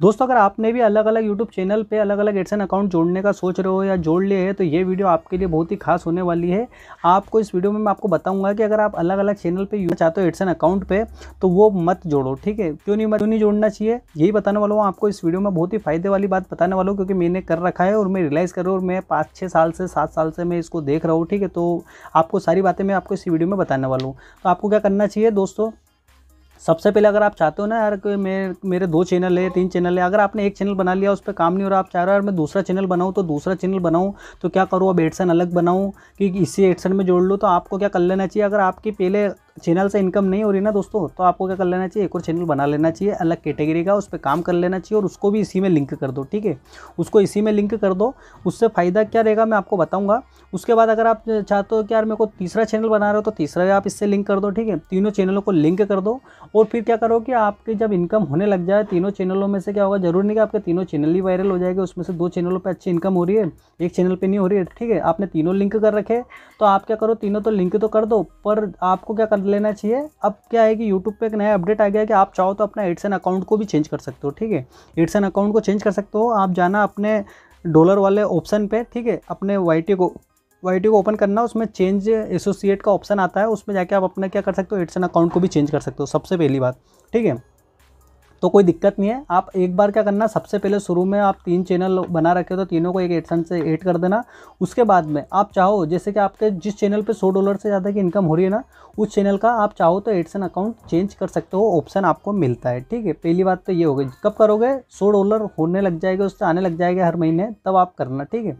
दोस्तों अगर आपने भी अलग अलग यूट्यूब चैनल पे अलग अलग एडसन अकाउंट जोड़ने का सोच रहे हो या जोड़ लिए हैं तो ये वीडियो आपके लिए बहुत ही खास होने वाली है आपको इस वीडियो में मैं आपको बताऊंगा कि अगर आप अलग अलग चैनल पे यूज चाहते हो एडसन अकाउंट पे तो वो मत जोड़ो ठीक है क्यों नहीं मत क्यों नहीं जोड़ना चाहिए यही बताने वाला हूँ आपको इस वीडियो में बहुत ही फायदे वाली बात बताने वाला हूँ क्योंकि मैंने कर रखा है और मैं रियलाइज़ कर रहा हूँ और मैं पाँच छः साल से सात साल से मैं इसको देख रहा हूँ ठीक है तो आपको सारी बातें मैं आपको इस वीडियो में बताने वाला हूँ तो आपको क्या करना चाहिए दोस्तों सबसे पहले अगर आप चाहते हो ना यार कि मेरे मेरे दो चैनल है तीन चैनल है अगर आपने एक चैनल बना लिया उस पर काम नहीं हो रहा आप चाह रहे हो यार मैं दूसरा चैनल बनाऊँ तो दूसरा चैनल बनाऊँ तो क्या करूँ अब एडसन अलग बनाऊँ कि इसी एडसन में जोड़ लूँ तो आपको क्या कर लेना चाहिए अगर आपकी पहले चैनल से इनकम नहीं हो रही ना दोस्तों तो आपको क्या कर लेना चाहिए एक और चैनल बना लेना चाहिए अलग कैटेगरी का उस पर काम कर लेना चाहिए और उसको भी इसी में लिंक कर दो ठीक है उसको इसी में लिंक कर दो उससे फ़ायदा क्या रहेगा मैं आपको बताऊँगा उसके बाद अगर आप चाहते हो कि यार मेरे को तीसरा चैनल बना रहे हो तो तीसरा आप इससे लिंक कर दो ठीक है तीनों चैनलों को लिंक कर दो और फिर क्या करो कि आपके जब इनकम होने लग जाए तीनों चैनलों में से क्या होगा जरूर नहीं कि आपके तीनों चैनल ही वायरल हो जाएगी उसमें से दो चैनलों पर अच्छी इनकम हो रही है एक चैनल पर नहीं हो रही है ठीक है आपने तीनों लिंक कर रखे तो आप क्या करो तीनों तो लिंक तो कर दो पर आपको क्या लेना चाहिए अब क्या है कि यूट्यूब पे एक नया अपडेट आ गया है कि आप चाहो तो अपना एडसन अकाउंट को भी चेंज कर सकते हो ठीक है एडसन अकाउंट को चेंज कर सकते हो आप जाना अपने डॉलर वाले ऑप्शन पे ठीक है अपने वाई को वाई को ओपन करना उसमें चेंज एसोसिएट का ऑप्शन आता है उसमें जाके आप अपना क्या कर सकते हो एडसन अकाउंट को भी चेंज कर सकते हो सबसे पहली बात ठीक है तो कोई दिक्कत नहीं है आप एक बार क्या करना सबसे पहले शुरू में आप तीन चैनल बना रखे तो तीनों को एक एडसन से एड कर देना उसके बाद में आप चाहो जैसे कि आपके जिस चैनल पे सौ डॉलर से ज़्यादा की इनकम हो रही है ना उस चैनल का आप चाहो तो एडसन अकाउंट चेंज कर सकते हो ऑप्शन आपको मिलता है ठीक है पहली बात तो ये होगी कब करोगे सौ डॉलर होने लग जाएगा उससे आने लग जाएगा हर महीने तब आप करना ठीक है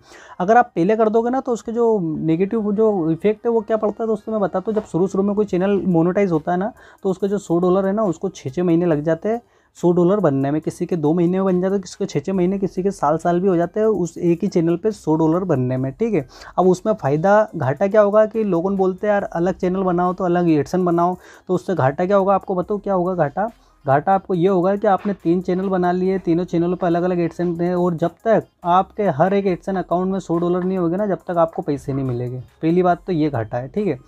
अगर आप पहले कर दोगे ना तो उसके जो नेगेटिव जो इफेक्ट है वो क्या पड़ता है दोस्तों मैं बताता हूँ जब शुरू शुरू में कोई चैनल मोनोटाइज होता है ना तो उसका जो सौ डॉलर है ना उसको छः छः महीने लग जाते हैं सौ डॉलर बनने में किसी के दो महीने में बन जाते हैं किसी के छः छः महीने किसी के साल साल भी हो जाते हैं उस एक ही चैनल पर सौ डॉलर बनने में ठीक है अब उसमें फ़ायदा घाटा क्या होगा कि लोगों बोलते हैं यार अलग चैनल बनाओ तो अलग एडसन बनाओ तो उससे घाटा क्या होगा आपको बताओ क्या होगा घाटा घाटा आपको ये होगा कि आपने तीन चैनल बना लिए तीनों चैनलों पर अलग अलग एडसन दें और जब तक आपके हर एक एडसन अकाउंट में सौ डॉलर नहीं होगा ना जब तक आपको पैसे नहीं मिलेंगे पहली बात तो ये घाटा है ठीक है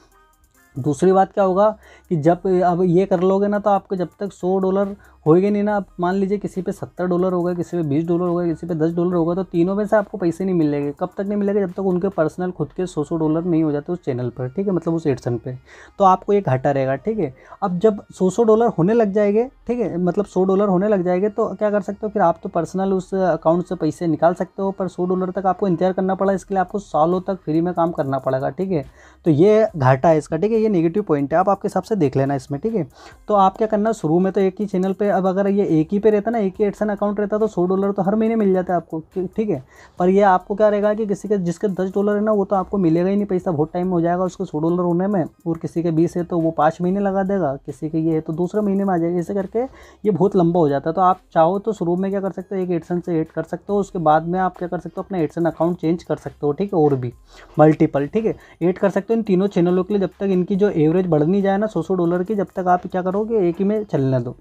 दूसरी बात क्या होगा कि जब अब ये कर लोगे ना तो आपको जब तक सौ डॉलर होएगी नहीं ना आप मान लीजिए किसी पे सत्तर डॉलर होगा किसी पे बीस डॉलर होगा किसी पे दस डॉलर होगा तो तीनों में से आपको पैसे नहीं मिलेंगे कब तक नहीं मिलेगा जब तक उनके पर्सनल खुद के सौ सौ डॉलर नहीं हो जाते उस चैनल पर ठीक है मतलब उस एडसन पर तो आपको ये घाटा रहेगा ठीक है अब जब सौ सौ डॉलर होने लग जाएंगे ठीक है मतलब सौ डॉलर होने लग जाएंगे तो क्या कर सकते हो फिर आप तो पर्सनल उस अकाउंट से पैसे निकाल सकते हो पर सौ डॉलर तक आपको इंतजार करना पड़ा इसके लिए आपको सालों तक फ्री में काम करना पड़ेगा ठीक है तो ये घाटा है इसका ठीक है ये नेगेटिव पॉइंट है आप आपके हिसाब से देख लेना इसमें ठीक है तो आप क्या करना शुरू में तो एक ही चैनल पर अब अगर ये एक ही पे रहता ना एक ही एडसन अकाउंट रहता तो सौ डॉलर तो हर महीने मिल जाता है आपको ठीक है पर ये आपको क्या रहेगा कि किसी के जिसके दस डॉलर है ना वो तो आपको मिलेगा ही नहीं पैसा बहुत टाइम हो जाएगा उसको सौ डॉलर होने में और किसी के बीस है तो वो पाँच महीने लगा देगा किसी के ये है तो दूसरे महीने में आ जाएगा ऐसे करके ये बहुत लंबा हो जाता है तो आप चाहो तो शुरू में क्या कर सकते हो एक एडसन से एड कर सकते हो उसके बाद में आप क्या कर सकते हो अपना एडसन अकाउंट चेंज कर सकते हो ठीक है और भी मल्टीपल ठीक है एड कर सकते हो इन तीनों चैनलों के लिए जब तक इनकी जो एवरेज बढ़नी जाए ना सौ सौ डॉलर की जब तक आप क्या करोगे एक ही में चलने दो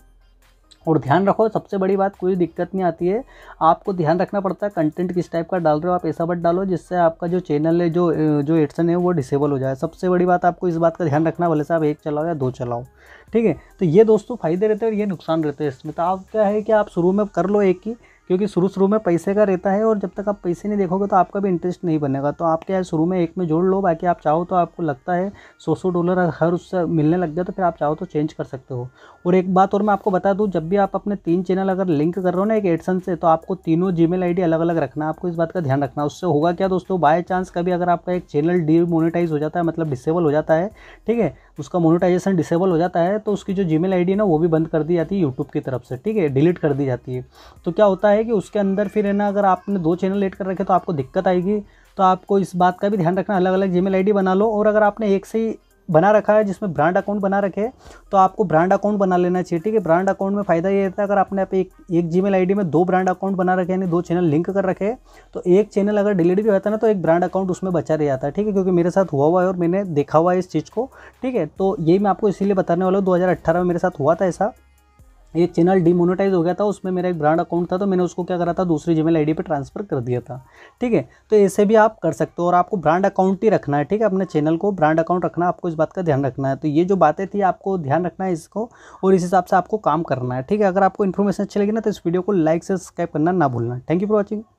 और ध्यान रखो सबसे बड़ी बात कोई दिक्कत नहीं आती है आपको ध्यान रखना पड़ता है कंटेंट किस टाइप का डाल रहे हो आप ऐसा बट डालो जिससे आपका जो चैनल है जो जो एडसन है वो डिसेबल हो जाए सबसे बड़ी बात आपको इस बात का ध्यान रखना भले से आप एक चलाओ या दो चलाओ ठीक है तो ये दोस्तों फ़ायदे रहते हैं और ये नुकसान रहते हैं इसमें तो आप क्या है कि आप शुरू में कर लो एक ही क्योंकि शुरू शुरू में पैसे का रहता है और जब तक आप पैसे नहीं देखोगे तो आपका भी इंटरेस्ट नहीं बनेगा तो आप क्या है शुरू में एक में जोड़ लो बाकी आप चाहो तो आपको लगता है सौ सौ डॉलर हर उससे मिलने लग गया तो फिर आप चाहो तो चेंज कर सकते हो और एक बात और मैं आपको बता दूँ जब भी आप अपने तीन चैनल अगर लिंक कर रहे हो ना एक एडसन से तो आपको तीनों जी मेल अलग अलग रखना आपको इस बात का ध्यान रखना उससे होगा क्या दोस्तों बाय चांस कभी अगर आपका एक चैनल डी हो जाता है मतलब डिसेबल हो जाता है ठीक है उसका मोनिटाइजेशन डिसेबल हो जाता है तो उसकी जो जी मेल है ना वो भी बंद कर दी जाती है यूट्यूब की तरफ से ठीक है डिलीट कर दी जाती है तो क्या होता है कि उसके अंदर फिर है ना अगर आपने दो चैनल एड कर रखे तो आपको दिक्कत आएगी तो आपको इस बात का भी ध्यान रखना अलग अलग जी मेल बना लो और अगर आपने एक से ही बना रखा है जिसमें ब्रांड अकाउंट बना रखे है तो आपको ब्रांड अकाउंट बना लेना चाहिए ठीक है ब्रांड अकाउंट में फ़ायदा ये रहता है अगर आपने आप एक एक जी मेल में दो ब्रांड अकाउंट बना रखे यानी दो चैनल लिंक कर रखे तो एक चैनल अगर डिलीट भी होता है ना तो एक ब्रांड अकाउंट उसमें बचा रह जाता है ठीक है क्योंकि मेरे साथ हुआ हुआ है और मैंने देखा हुआ है इस चीज़ को ठीक है तो यही मैं आपको इसीलिए बताने वाला हूँ दो में मेरे साथ हुआ था ऐसा ये चैनल डीमोनेटाइज हो गया था उसमें मेरा एक ब्रांड अकाउंट था तो मैंने उसको क्या करा था दूसरी जीमेल आईडी पे ट्रांसफ़र कर दिया था ठीक है तो ऐसे भी आप कर सकते हो और आपको ब्रांड अकाउंट ही रखना है ठीक है अपने चैनल को ब्रांड अकाउंट रखना आपको इस बात का ध्यान रखना है तो ये जो बातें थी आपको ध्यान रखना है इसको और इस हिसाब से आपको काम करना है ठीक है अगर आपको इन्फॉर्मेशन अच्छी लगी ना तो इस वीडियो को लाइक से सब्सक्राइब करना ना भूलना थैंक यू फॉर वॉचिंग